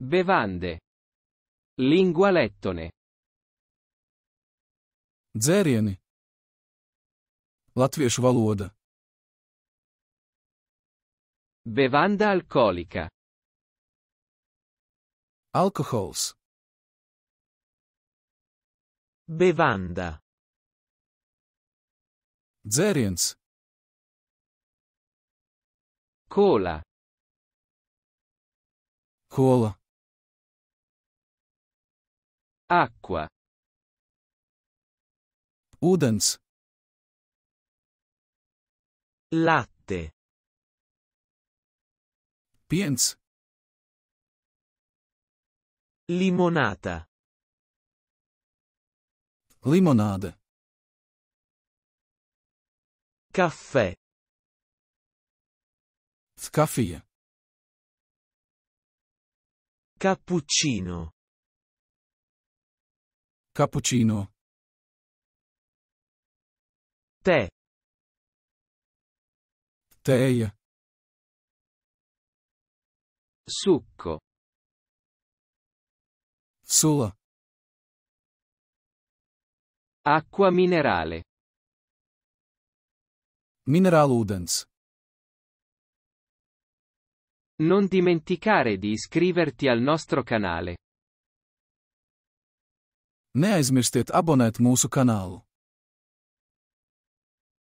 Bevande. Lingua lettone. Dzērieni. Latviešu valoda. Bevanda alcolica. Alcohols. Bevanda. Dzēriens. Cola. Cola. Acqua. Udens. Latte. Piens. Limonata. Limonade. Caffè. Scaffie. Cappuccino. Cappuccino. Tè. Tè. Succo. Sola. Acqua minerale. Mineraludens. Non dimenticare di iscriverti al nostro canale. Neaizmirstiet abonēt mūsu kanālu!